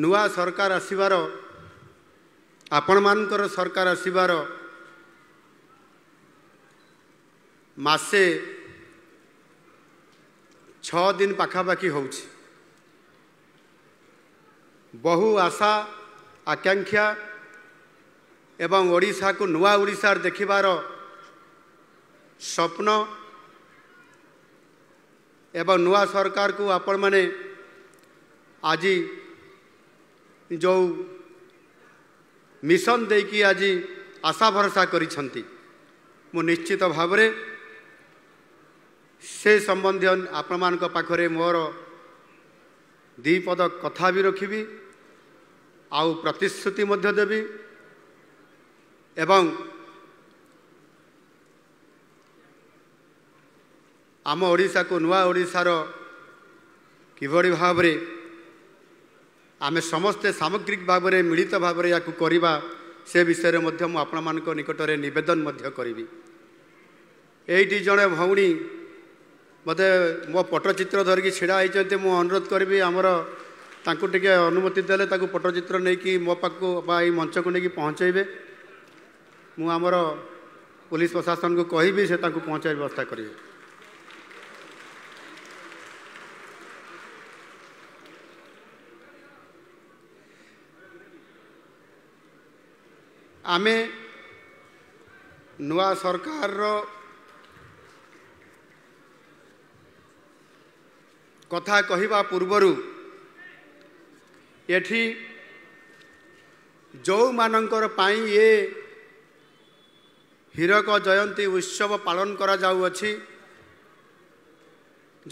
ନୂଆ ସରକାର ଆସିବାର ଆପଣମାନଙ୍କର ସରକାର ଆସିବାର ମାସେ ଛଅ ଦିନ ପାଖାପାଖି ହେଉଛି ବହୁ ଆଶା ଆକାଂକ୍ଷା ଏବଂ ଓଡ଼ିଶାକୁ ନୂଆ ଓଡ଼ିଶାରେ ଦେଖିବାର ସ୍ୱପ୍ନ ଏବଂ ନୂଆ ସରକାରକୁ ଆପଣମାନେ ଆଜି ଯେଉଁ ମିଶନ ଦେଇକି ଆଜି ଆଶା ଭରସା କରିଛନ୍ତି ମୁଁ ନିଶ୍ଚିତ ଭାବରେ ସେ ସମ୍ବନ୍ଧୀୟ ଆପଣମାନଙ୍କ ପାଖରେ ମୋର ଦ୍ୱିପଦ କଥା ବି ରଖିବି ଆଉ ପ୍ରତିଶ୍ରୁତି ମଧ୍ୟ ଦେବି ଏବଂ ଆମ ଓଡ଼ିଶାକୁ ନୂଆ ଓଡ଼ିଶାର କିଭଳି ଭାବରେ ଆମେ ସମସ୍ତେ ସାମଗ୍ରିକ ଭାବରେ ମିଳିତ ଭାବରେ ୟାକୁ କରିବା ସେ ବିଷୟରେ ମଧ୍ୟ ମୁଁ ଆପଣମାନଙ୍କ ନିକଟରେ ନିବେଦନ ମଧ୍ୟ କରିବି ଏଇଠି ଜଣେ ଭଉଣୀ ମୋତେ ମୋ ପଟ୍ଟଚିତ୍ର ଧରିକି ଛିଡ଼ା ହୋଇଛନ୍ତି ମୁଁ ଅନୁରୋଧ କରିବି ଆମର ତାଙ୍କୁ ଟିକିଏ ଅନୁମତି ଦେଲେ ତାକୁ ପଟ୍ଟଚିତ୍ର ନେଇକି ମୋ ପାଖକୁ ବା ଏଇ ମଞ୍ଚକୁ ନେଇକି ପହଞ୍ଚାଇବେ ମୁଁ ଆମର ପୋଲିସ ପ୍ରଶାସନକୁ କହିବି ସେ ତାଙ୍କୁ ପହଞ୍ଚାଇବା ବ୍ୟବସ୍ଥା କରିବେ ଆମେ ନୂଆ ସରକାରର କଥା କହିବା ପୂର୍ବରୁ ଏଠି ଯେଉଁମାନଙ୍କର ପାଇଁ ଏ ହୀରକ ଜୟନ୍ତୀ ଉତ୍ସବ ପାଳନ କରାଯାଉଅଛି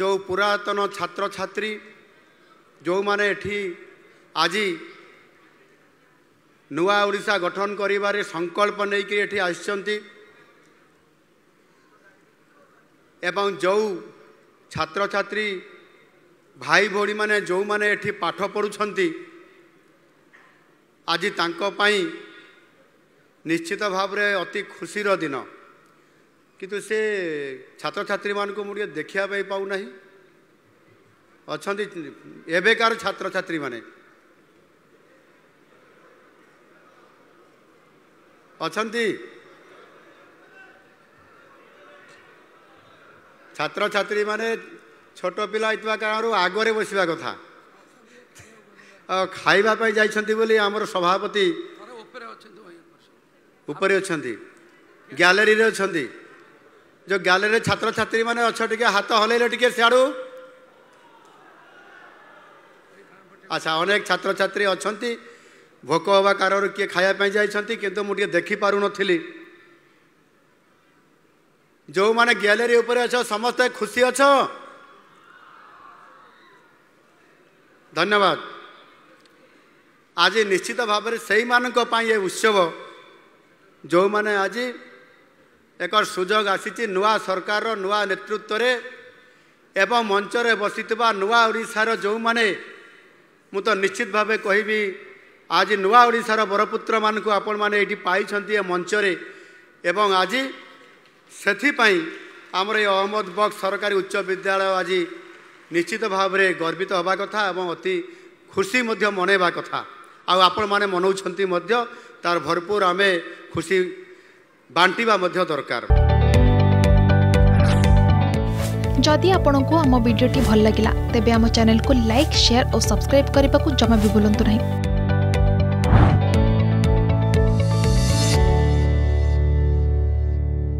ଯେଉଁ ପୁରାତନ ଛାତ୍ରଛାତ୍ରୀ ଯେଉଁମାନେ ଏଠି ଆଜି ନୂଆ ଓଡ଼ିଶା ଗଠନ କରିବାରେ ସଂକଳ୍ପ ନେଇକି ଏଠି ଆସିଛନ୍ତି ଏବଂ ଯେଉଁ ଛାତ୍ରଛାତ୍ରୀ ଭାଇ ଭଉଣୀମାନେ ଯେଉଁମାନେ ଏଠି ପାଠ ପଢ଼ୁଛନ୍ତି ଆଜି ତାଙ୍କ ପାଇଁ ନିଶ୍ଚିତ ଭାବରେ ଅତି ଖୁସିର ଦିନ କିନ୍ତୁ ସେ ଛାତ୍ରଛାତ୍ରୀମାନଙ୍କୁ ମୁଁ ଟିକେ ଦେଖିବା ପାଇଁ ପାଉନାହିଁ ଅଛନ୍ତି ଏବେକାର ଛାତ୍ରଛାତ୍ରୀମାନେ ଅଛନ୍ତି ଛାତ୍ରଛାତ୍ରୀମାନେ ଛୋଟ ପିଲା ହେଇଥିବା କାରଣରୁ ଆଗରେ ବସିବା କଥା ଆଉ ଖାଇବା ପାଇଁ ଯାଇଛନ୍ତି ବୋଲି ଆମର ସଭାପତି ଉପରେ ଅଛନ୍ତି ଗ୍ୟାଲେରୀରେ ଅଛନ୍ତି ଯେଉଁ ଗ୍ୟାଲେରୀରେ ଛାତ୍ରଛାତ୍ରୀମାନେ ଅଛ ଟିକେ ହାତ ହଲେଇଲେ ଟିକେ ସିଆଡ଼ୁ ଆଚ୍ଛା ଅନେକ ଛାତ୍ରଛାତ୍ରୀ ଅଛନ୍ତି ଭୋକ ହେବା କାରରୁ କିଏ ଖାଇବା ପାଇଁ ଯାଇଛନ୍ତି କିନ୍ତୁ ମୁଁ ଟିକେ ଦେଖିପାରୁନଥିଲି ଯେଉଁମାନେ ଗ୍ୟାଲେରୀ ଉପରେ ଅଛ ସମସ୍ତେ ଖୁସି ଅଛ ଧନ୍ୟବାଦ ଆଜି ନିଶ୍ଚିତ ଭାବରେ ସେଇମାନଙ୍କ ପାଇଁ ଏ ଉତ୍ସବ ଯେଉଁମାନେ ଆଜି ଏକ ସୁଯୋଗ ଆସିଛି ନୂଆ ସରକାରର ନୂଆ ନେତୃତ୍ୱରେ ଏବଂ ମଞ୍ଚରେ ବସିଥିବା ନୂଆ ଓଡ଼ିଶାର ଯେଉଁମାନେ ମୁଁ ତ ନିଶ୍ଚିତ ଭାବେ କହିବି ଆଜି ନୂଆ ଓଡ଼ିଶାର ବରପୁତ୍ରମାନଙ୍କୁ ଆପଣମାନେ ଏଇଠି ପାଇଛନ୍ତି ଏ ମଞ୍ଚରେ ଏବଂ ଆଜି ସେଥିପାଇଁ ଆମର ଏ ଅହମ୍ମଦ ବକ୍ସ ସରକାରୀ ଉଚ୍ଚ ବିଦ୍ୟାଳୟ ଆଜି ନିଶ୍ଚିତ ଭାବରେ ଗର୍ବିତ ହେବା କଥା ଏବଂ ଅତି ଖୁସି ମଧ୍ୟ ମନେଇବା କଥା ଆଉ ଆପଣମାନେ ମନାଉଛନ୍ତି ମଧ୍ୟ ତା'ର ଭରପୁର ଆମେ ଖୁସି ବାଣ୍ଟିବା ମଧ୍ୟ ଦରକାର ଯଦି ଆପଣଙ୍କୁ ଆମ ଭିଡ଼ିଓଟି ଭଲ ଲାଗିଲା ତେବେ ଆମ ଚ୍ୟାନେଲକୁ ଲାଇକ୍ ସେୟାର ଓ ସବସ୍କ୍ରାଇବ୍ କରିବାକୁ ଜମା ବି ଭୁଲନ୍ତୁ ନାହିଁ